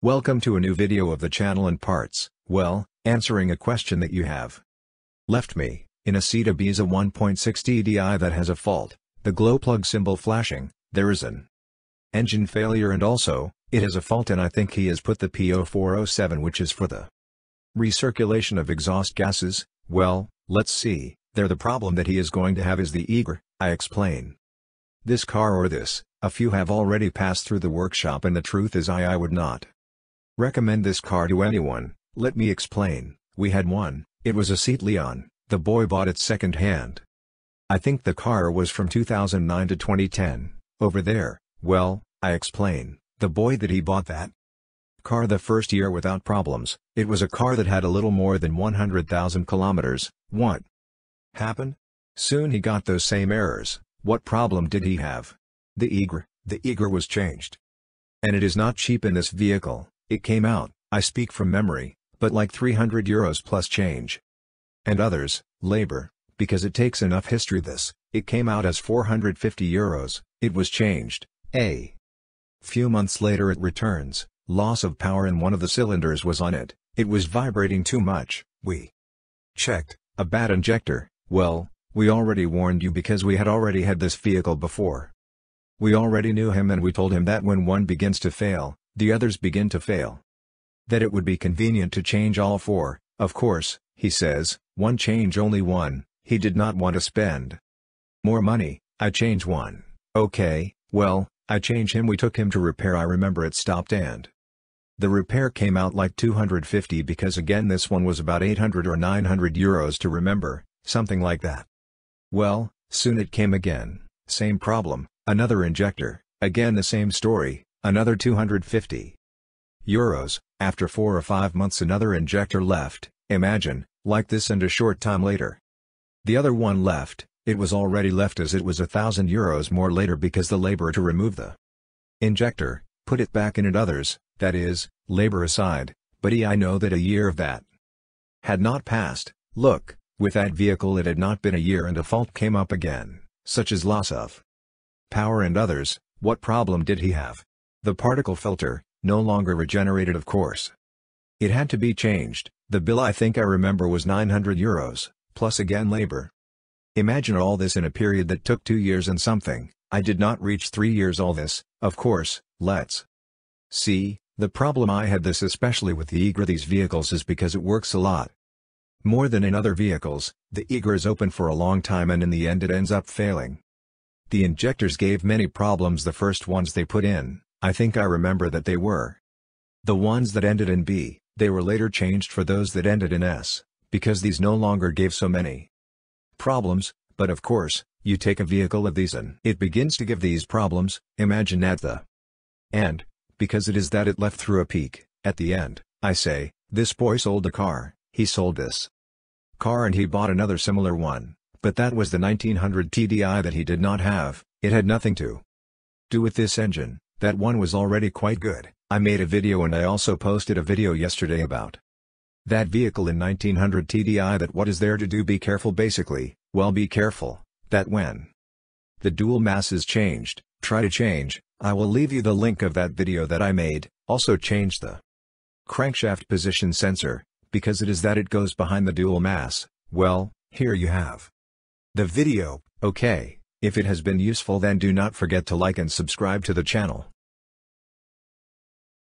Welcome to a new video of the channel and parts, well, answering a question that you have. Left me, in a Ceta Beza 1.6 DDI that has a fault, the glow plug symbol flashing, there is an engine failure and also, it has a fault and I think he has put the PO407 which is for the recirculation of exhaust gases, well, let's see, there the problem that he is going to have is the eager, I explain. This car or this, a few have already passed through the workshop and the truth is I I would not. Recommend this car to anyone, let me explain, we had one, it was a seat Leon, the boy bought it second hand. I think the car was from 2009 to 2010, over there, well, I explain, the boy that he bought that car the first year without problems, it was a car that had a little more than 100,000 kilometers, what happened? Soon he got those same errors, what problem did he have? The Eager, the Eager was changed. And it is not cheap in this vehicle, it came out, I speak from memory, but like 300 euros plus change. And others, labor, because it takes enough history this, it came out as 450 euros, it was changed, a few months later it returns, loss of power in one of the cylinders was on it, it was vibrating too much, we checked, a bad injector, well, we already warned you because we had already had this vehicle before. We already knew him and we told him that when one begins to fail, the others begin to fail. That it would be convenient to change all four, of course, he says, one change only one, he did not want to spend. More money, I change one, okay, well, I change him we took him to repair I remember it stopped and. The repair came out like 250 because again this one was about 800 or 900 euros to remember, something like that. Well, soon it came again, same problem, another injector, again the same story, Another 250 euros, after four or five months another injector left, imagine, like this and a short time later. The other one left, it was already left as it was a thousand euros more later because the labor to remove the injector, put it back in and others, that is, labor aside, but I know that a year of that had not passed, look, with that vehicle it had not been a year and a fault came up again, such as loss of power and others, what problem did he have? The particle filter, no longer regenerated of course. It had to be changed, the bill I think I remember was 900 euros, plus again labor. Imagine all this in a period that took two years and something, I did not reach three years all this, of course, let's see, the problem I had this especially with the Eager these vehicles is because it works a lot. More than in other vehicles, the Eager is open for a long time and in the end it ends up failing. The injectors gave many problems the first ones they put in. I think I remember that they were. The ones that ended in B, they were later changed for those that ended in S, because these no longer gave so many problems, but of course, you take a vehicle of these and it begins to give these problems, imagine at the end, because it is that it left through a peak, at the end, I say, this boy sold a car, he sold this car and he bought another similar one, but that was the 1900 TDI that he did not have, it had nothing to do with this engine, that one was already quite good. I made a video and I also posted a video yesterday about that vehicle in 1900 TDI that what is there to do be careful basically, well be careful, that when the dual mass is changed, try to change, I will leave you the link of that video that I made, also change the crankshaft position sensor, because it is that it goes behind the dual mass, well, here you have the video, okay. If it has been useful then do not forget to like and subscribe to the channel.